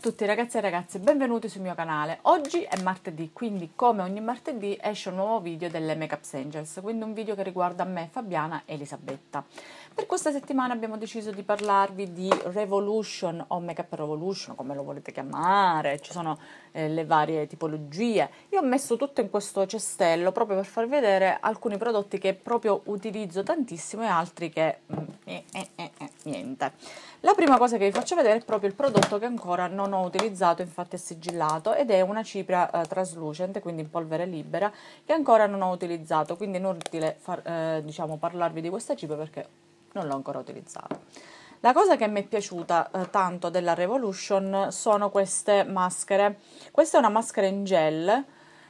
tutti ragazzi e ragazze, benvenuti sul mio canale. Oggi è martedì, quindi come ogni martedì esce un nuovo video delle Makeup Angels, quindi un video che riguarda me, Fabiana e Elisabetta. Per questa settimana abbiamo deciso di parlarvi di Revolution o Makeup Revolution, come lo volete chiamare, ci sono eh, le varie tipologie. Io ho messo tutto in questo cestello proprio per far vedere alcuni prodotti che proprio utilizzo tantissimo e altri che mm, eh eh, eh, eh, niente. La prima cosa che vi faccio vedere è proprio il prodotto che ancora non ho utilizzato, infatti è sigillato, ed è una cipria eh, traslucente, quindi in polvere libera, che ancora non ho utilizzato, quindi è inutile far, eh, diciamo, parlarvi di questa cipria perché non l'ho ancora utilizzato. La cosa che mi è piaciuta eh, tanto della Revolution sono queste maschere. Questa è una maschera in gel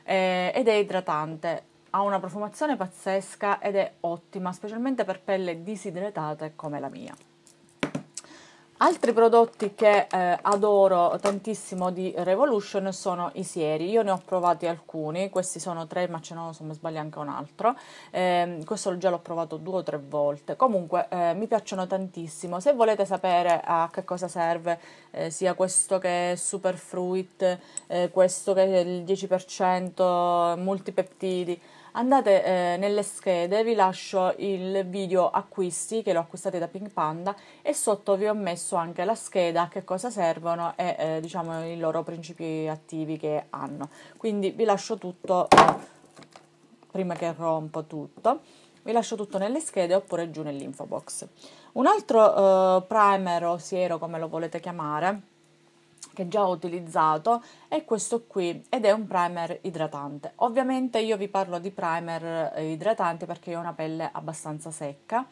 eh, ed è idratante. Ha una profumazione pazzesca ed è ottima, specialmente per pelle disidratate come la mia. Altri prodotti che eh, adoro tantissimo di Revolution sono i sieri, io ne ho provati alcuni, questi sono tre ma ce ne sono se mi sbaglio anche un altro, eh, questo già l'ho provato due o tre volte, comunque eh, mi piacciono tantissimo, se volete sapere a che cosa serve eh, sia questo che Superfruit, eh, questo che è il 10%, eh, multipeptidi, andate eh, nelle schede, vi lascio il video acquisti che l'ho acquistate da Pink Panda e sotto vi ho messo anche la scheda, a che cosa servono e eh, diciamo i loro principi attivi che hanno. Quindi vi lascio tutto, eh, prima che rompo tutto, vi lascio tutto nelle schede oppure giù nell'info box. Un altro eh, primer o siero come lo volete chiamare, che già ho utilizzato è questo qui ed è un primer idratante. Ovviamente io vi parlo di primer eh, idratante perché io ho una pelle abbastanza secca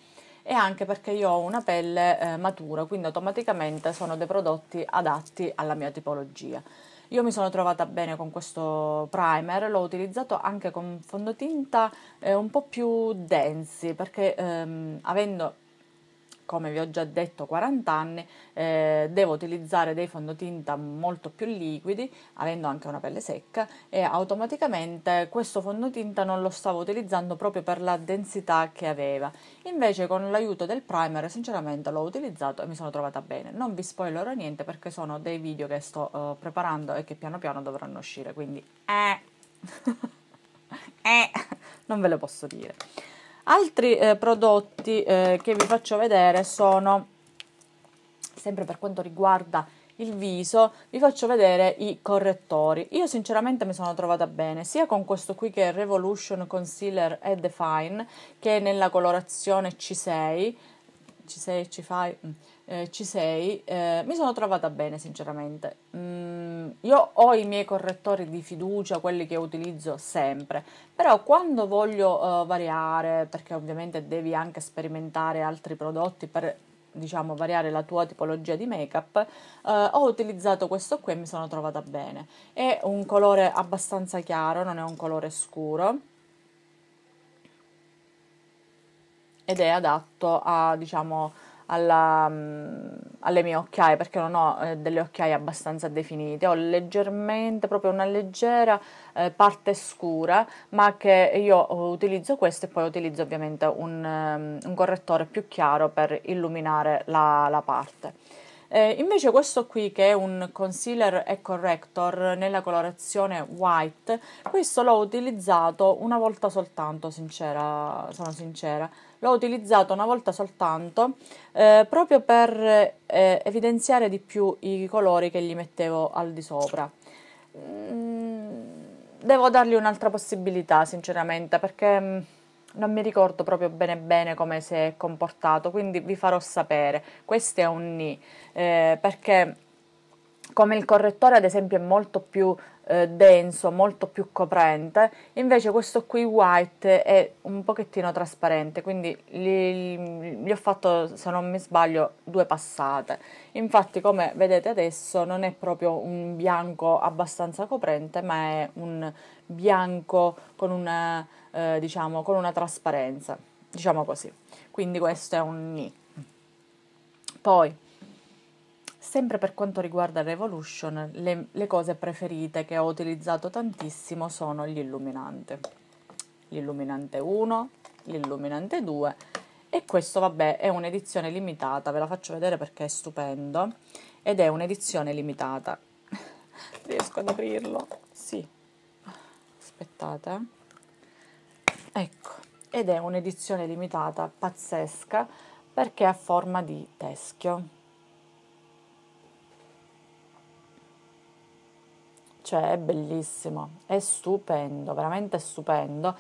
e anche perché io ho una pelle eh, matura, quindi automaticamente sono dei prodotti adatti alla mia tipologia. Io mi sono trovata bene con questo primer, l'ho utilizzato anche con fondotinta eh, un po' più densi perché ehm, avendo come vi ho già detto 40 anni, eh, devo utilizzare dei fondotinta molto più liquidi, avendo anche una pelle secca e automaticamente questo fondotinta non lo stavo utilizzando proprio per la densità che aveva. Invece con l'aiuto del primer sinceramente l'ho utilizzato e mi sono trovata bene. Non vi spoilerò niente perché sono dei video che sto eh, preparando e che piano piano dovranno uscire, quindi eh. eh non ve lo posso dire. Altri eh, prodotti eh, che vi faccio vedere sono, sempre per quanto riguarda il viso, vi faccio vedere i correttori. Io sinceramente mi sono trovata bene sia con questo qui che è Revolution Concealer e Define, che è nella colorazione C6, ci sei, ci fai, mm, eh, ci sei, eh, mi sono trovata bene sinceramente. Mm, io ho i miei correttori di fiducia, quelli che utilizzo sempre, però quando voglio eh, variare, perché ovviamente devi anche sperimentare altri prodotti per diciamo variare la tua tipologia di make up eh, ho utilizzato questo qui e mi sono trovata bene è un colore abbastanza chiaro non è un colore scuro ed è adatto a, diciamo, alla, mm, alle mie occhiaie perché non ho eh, delle occhiaie abbastanza definite, ho leggermente, proprio una leggera eh, parte scura, ma che io utilizzo questo e poi utilizzo ovviamente un, um, un correttore più chiaro per illuminare la, la parte. Eh, invece questo qui che è un concealer e corrector nella colorazione white, questo l'ho utilizzato una volta soltanto, sincera, sono sincera l'ho utilizzato una volta soltanto eh, proprio per eh, evidenziare di più i colori che gli mettevo al di sopra. Mm, devo dargli un'altra possibilità sinceramente perché mm, non mi ricordo proprio bene bene come si è comportato, quindi vi farò sapere. Questo è un ni eh, perché come il correttore ad esempio è molto più eh, denso, molto più coprente, invece questo qui white è un pochettino trasparente, quindi gli, gli ho fatto, se non mi sbaglio, due passate. Infatti come vedete adesso non è proprio un bianco abbastanza coprente, ma è un bianco con una, eh, diciamo, con una trasparenza, diciamo così. Quindi questo è un ni. Poi Sempre per quanto riguarda Revolution, le, le cose preferite che ho utilizzato tantissimo sono gli illuminante. L'illuminante 1, l'illuminante 2 e questo vabbè è un'edizione limitata, ve la faccio vedere perché è stupendo ed è un'edizione limitata. Riesco ad aprirlo? Sì. Aspettate. Ecco, ed è un'edizione limitata pazzesca perché ha forma di teschio cioè è bellissimo, è stupendo, veramente stupendo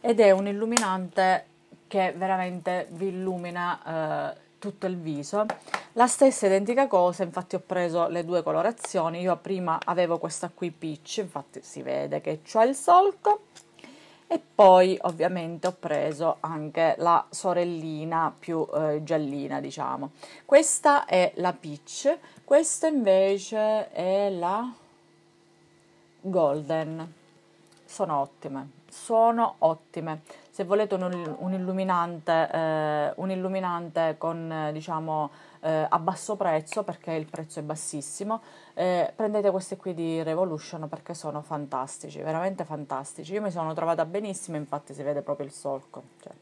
ed è un illuminante che veramente vi illumina eh, tutto il viso. La stessa identica cosa, infatti ho preso le due colorazioni, io prima avevo questa qui peach, infatti si vede che c'è il solco e poi ovviamente ho preso anche la sorellina più eh, giallina, diciamo. Questa è la peach, questa invece è la golden sono ottime sono ottime se volete un, un illuminante eh, un illuminante con diciamo eh, a basso prezzo perché il prezzo è bassissimo eh, prendete queste qui di Revolution perché sono fantastici veramente fantastici io mi sono trovata benissimo infatti si vede proprio il solco cioè.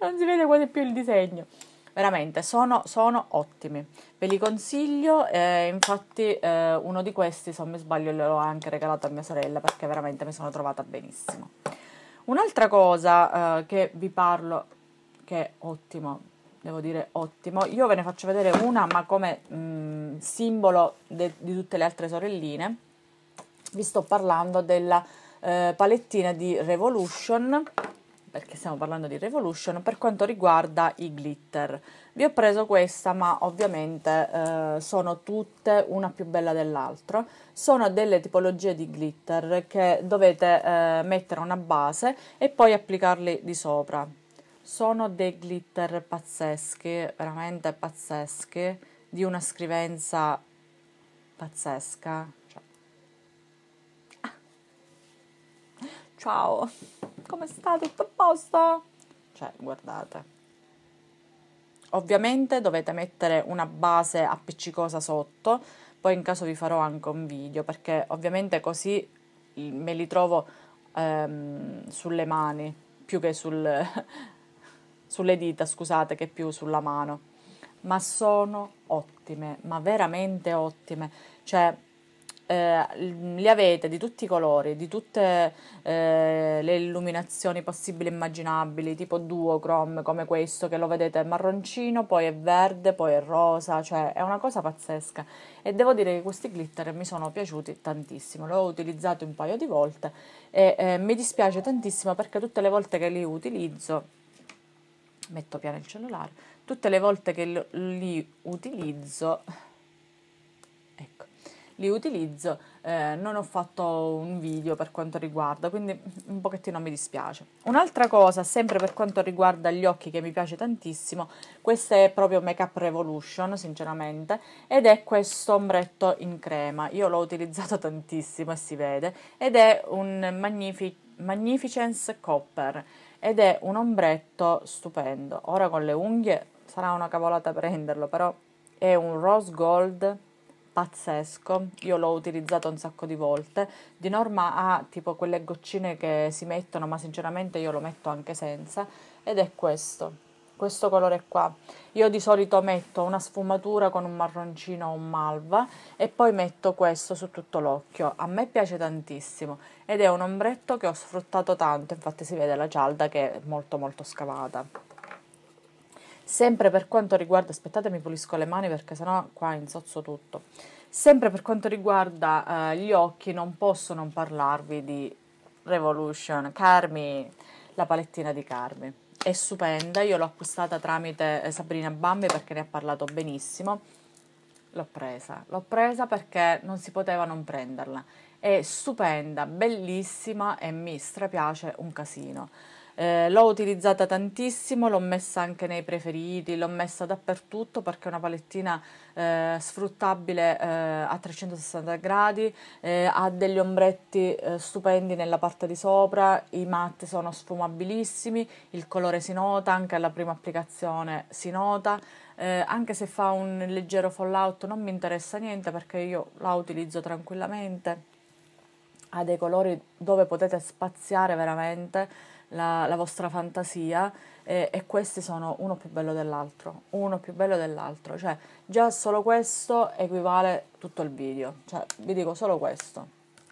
non si vede quasi più il disegno veramente sono, sono ottimi ve li consiglio eh, infatti eh, uno di questi se non mi sbaglio l'ho anche regalato a mia sorella perché veramente mi sono trovata benissimo un'altra cosa eh, che vi parlo che è ottimo devo dire ottimo io ve ne faccio vedere una ma come mh, mm, simbolo de- di tutte le altre sorelline vi sto parlando della eh, palettina di Revolution perché stiamo parlando di Revolution, per quanto riguarda i glitter. Vi ho preso questa, ma ovviamente eh, sono tutte una più bella dell'altra. Sono delle tipologie di glitter che dovete eh, mettere una base e poi applicarli di sopra. Sono dei glitter pazzeschi, veramente pazzeschi, di una scrivenza pazzesca ciao, come sta? Tutto a posto? Cioè, guardate. Ovviamente dovete mettere una base appiccicosa sotto, poi in caso vi farò anche un video perché ovviamente così me li trovo ehm, sulle mani più che sul, sulle dita, scusate, che più sulla mano. Ma sono ottime, ma veramente ottime. Cioè, eh, li avete di tutti i colori, di tutte eh, le illuminazioni possibili e immaginabili, tipo duochrome come questo che lo vedete è marroncino, poi è verde, poi è rosa, cioè è una cosa pazzesca e devo dire che questi glitter mi sono piaciuti tantissimo, li ho utilizzati un paio di volte e eh, mi dispiace tantissimo perché tutte le volte che li utilizzo metto piano il cellulare, tutte le volte che li utilizzo, ecco, li utilizzo, eh, non ho fatto un video per quanto riguarda, quindi un pochettino mi dispiace. Un'altra cosa, sempre per quanto riguarda gli occhi che mi piace tantissimo, questo è proprio Make Up Revolution, sinceramente, ed è questo ombretto in crema. Io l'ho utilizzato tantissimo e si vede, ed è un Magnific Magnificence Copper ed è un ombretto stupendo. Ora con le unghie sarà una cavolata prenderlo, però è un rose gold pazzesco, io l'ho utilizzato un sacco di volte, di norma ha tipo quelle goccine che si mettono, ma sinceramente io lo metto anche senza, ed è questo, questo colore qua. Io di solito metto una sfumatura con un marroncino o un malva e poi metto questo su tutto l'occhio, a me piace tantissimo ed è un ombretto che ho sfruttato tanto, infatti si vede la cialda che è molto molto scavata. Sempre per quanto riguarda, aspettate mi pulisco le mani perché sennò qua insozzo tutto. Sempre per quanto riguarda eh, gli occhi non posso non parlarvi di Revolution, Carmi, la palettina di Carmi. È stupenda, io l'ho acquistata tramite eh, Sabrina Bambi perché ne ha parlato benissimo. L'ho presa, l'ho presa perché non si poteva non prenderla. È stupenda, bellissima e mi strapiace un casino. Eh, l'ho utilizzata tantissimo, l'ho messa anche nei preferiti, l'ho messa dappertutto perché è una palettina eh, sfruttabile eh, a 360 gradi, eh, ha degli ombretti eh, stupendi nella parte di sopra, i matte sono sfumabilissimi, il colore si nota, anche alla prima applicazione si nota. Eh, anche se fa un leggero fallout non mi interessa niente perché io la utilizzo tranquillamente ha dei colori dove potete spaziare veramente la, la vostra fantasia eh, e questi sono uno più bello dell'altro, uno più bello dell'altro, cioè già solo questo equivale tutto il video, cioè vi dico solo questo,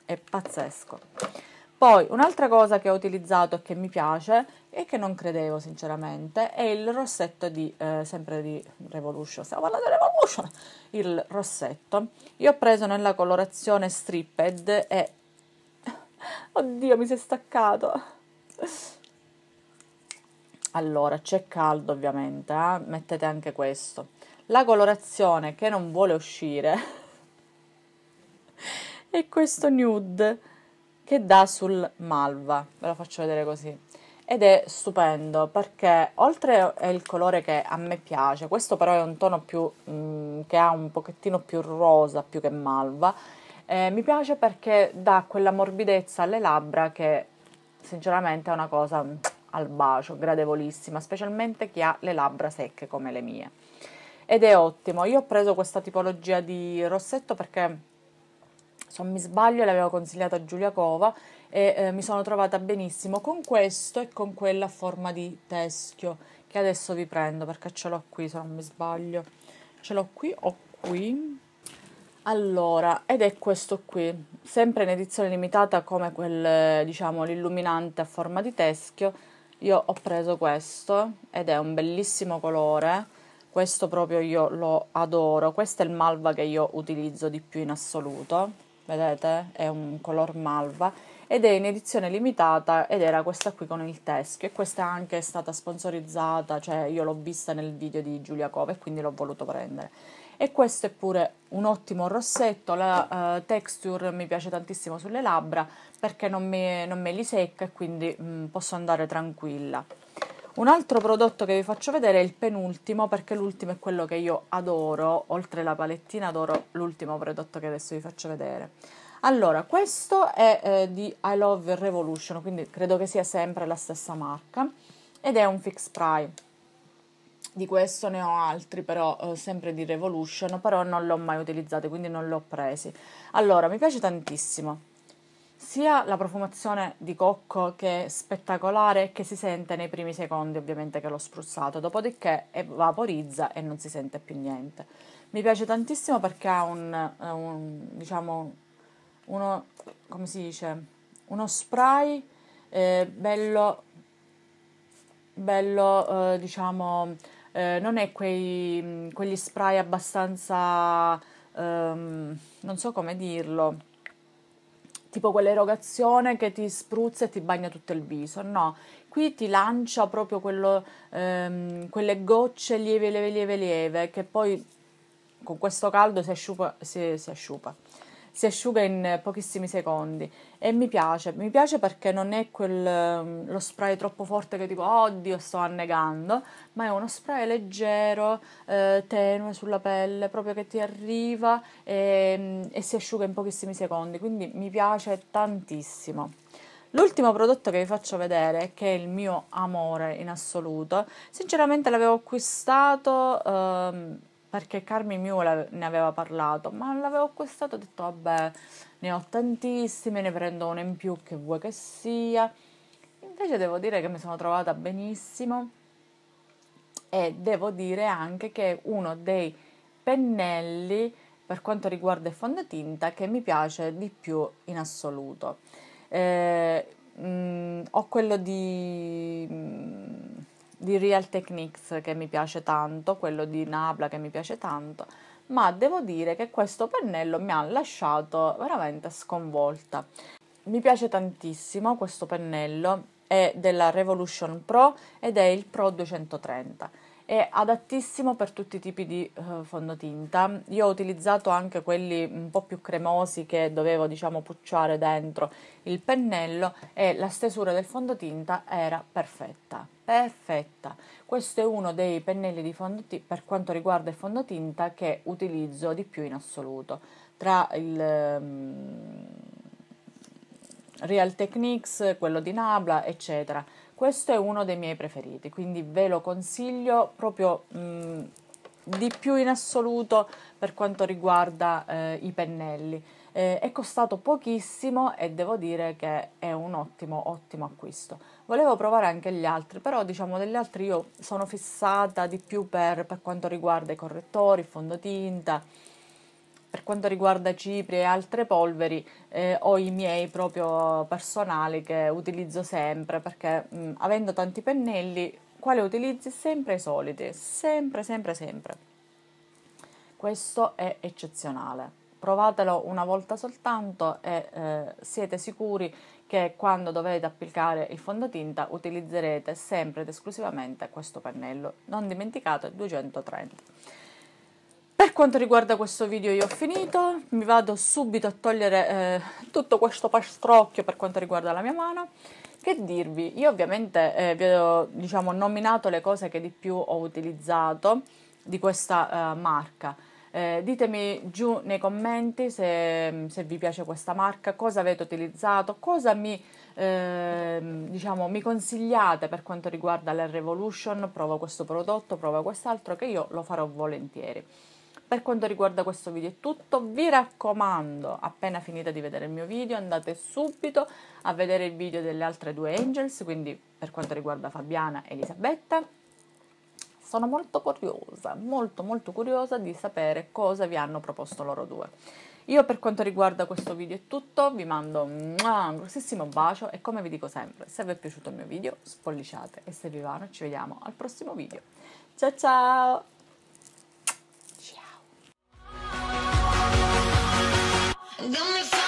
è pazzesco. Poi un'altra cosa che ho utilizzato e che mi piace e che non credevo sinceramente è il rossetto di, eh, sempre di Revolution, stiamo parlando di Revolution, il rossetto. Io ho preso nella colorazione stripped e... Oddio mi si è staccato! Allora, c'è caldo ovviamente, eh? mettete anche questo. La colorazione che non vuole uscire è questo nude che dà sul malva, ve lo faccio vedere così. Ed è stupendo perché oltre è il colore che a me piace, questo però è un tono più, mh, mm, che ha un pochettino più rosa più che malva, eh, mi piace perché dà quella morbidezza alle labbra che sinceramente è una cosa mm, al bacio, gradevolissima, specialmente chi ha le labbra secche come le mie. Ed è ottimo. Io ho preso questa tipologia di rossetto perché se non mi sbaglio l'avevo consigliata a Giulia Cova e eh, mi sono trovata benissimo con questo e con quella a forma di teschio che adesso vi prendo perché ce l'ho qui se non mi sbaglio ce l'ho qui o qui allora, ed è questo qui, sempre in edizione limitata come quel, diciamo, l'illuminante a forma di teschio, io ho preso questo ed è un bellissimo colore, questo proprio io lo adoro, questo è il malva che io utilizzo di più in assoluto, vedete? È un color malva ed è in edizione limitata ed era questa qui con il teschio e questa anche è stata sponsorizzata, cioè io l'ho vista nel video di Giulia Cove e quindi l'ho voluto prendere e questo è pure un ottimo rossetto, la uh, texture mi piace tantissimo sulle labbra perché non, mi, non me li secca e quindi mh, mm, posso andare tranquilla. Un altro prodotto che vi faccio vedere è il penultimo perché l'ultimo è quello che io adoro, oltre la palettina adoro l'ultimo prodotto che adesso vi faccio vedere. Allora, questo è eh, di I Love Revolution, quindi credo che sia sempre la stessa marca ed è un fix price di questo ne ho altri però eh, sempre di Revolution però non l'ho mai utilizzato quindi non l'ho presi allora mi piace tantissimo sia la profumazione di cocco che è spettacolare che si sente nei primi secondi ovviamente che l'ho spruzzato dopodiché vaporizza e non si sente più niente mi piace tantissimo perché ha un, eh, un diciamo uno come si dice uno spray eh, bello bello eh, diciamo eh, non è quei, mm, quegli spray abbastanza, ehm, non so come dirlo, tipo quell'erogazione che ti spruzza e ti bagna tutto il viso, no, qui ti lancia proprio quello, ehm, quelle gocce lieve, lieve, lieve, lieve, che poi con questo caldo si asciupa, si, si asciupa si asciuga in pochissimi secondi e mi piace, mi piace perché non è quel, mm, lo spray troppo forte che dico oddio sto annegando, ma è uno spray leggero, eh, tenue sulla pelle, proprio che ti arriva e, mm, e si asciuga in pochissimi secondi, quindi mi piace tantissimo. L'ultimo prodotto che vi faccio vedere, che è il mio amore in assoluto, sinceramente l'avevo acquistato... Ehm, perché Carmi Mew ne aveva parlato, ma l'avevo acquistato e ho detto vabbè, ne ho tantissime, ne prendo una in più che vuoi che sia. Invece devo dire che mi sono trovata benissimo e devo dire anche che è uno dei pennelli per quanto riguarda il fondotinta che mi piace di più in assoluto. Eh, mh, mm, ho quello di mh, mm, di Real Techniques che mi piace tanto, quello di Nabla che mi piace tanto, ma devo dire che questo pennello mi ha lasciato veramente sconvolta. Mi piace tantissimo questo pennello, è della Revolution Pro ed è il Pro 230 è adattissimo per tutti i tipi di eh, fondotinta. Io ho utilizzato anche quelli un po' più cremosi che dovevo, diciamo, pucciare dentro il pennello e la stesura del fondotinta era perfetta. Perfetta. Questo è uno dei pennelli di fondotinta per quanto riguarda il fondotinta che utilizzo di più in assoluto. Tra il um, Real Techniques, quello di Nabla, eccetera questo è uno dei miei preferiti, quindi ve lo consiglio proprio mh, di più in assoluto per quanto riguarda eh, i pennelli. Eh, è costato pochissimo e devo dire che è un ottimo, ottimo acquisto. Volevo provare anche gli altri, però diciamo degli altri io sono fissata di più per, per quanto riguarda i correttori, il fondotinta, per quanto riguarda cipri e altre polveri, eh, ho i miei proprio personali che utilizzo sempre perché mh, mm, avendo tanti pennelli, quale utilizzi? Sempre i soliti, sempre, sempre, sempre. Questo è eccezionale. Provatelo una volta soltanto e eh, siete sicuri che quando dovete applicare il fondotinta utilizzerete sempre ed esclusivamente questo pennello. Non dimenticate 230. Per quanto riguarda questo video io ho finito, mi vado subito a togliere eh, tutto questo pastrocchio per quanto riguarda la mia mano. Che dirvi? Io ovviamente eh, vi ho diciamo, nominato le cose che di più ho utilizzato di questa eh, marca. Eh, ditemi giù nei commenti se, se, vi piace questa marca, cosa avete utilizzato, cosa mi, ehm, diciamo, mi consigliate per quanto riguarda la Revolution, provo questo prodotto, provo quest'altro, che io lo farò volentieri. Per quanto riguarda questo video è tutto, vi raccomando, appena finite di vedere il mio video andate subito a vedere il video delle altre due Angels, quindi per quanto riguarda Fabiana e Elisabetta. Sono molto curiosa, molto molto curiosa di sapere cosa vi hanno proposto loro due. Io per quanto riguarda questo video è tutto, vi mando un grossissimo bacio e come vi dico sempre, se vi è piaciuto il mio video spolliciate e se vi va ci vediamo al prossimo video. Ciao ciao! Dame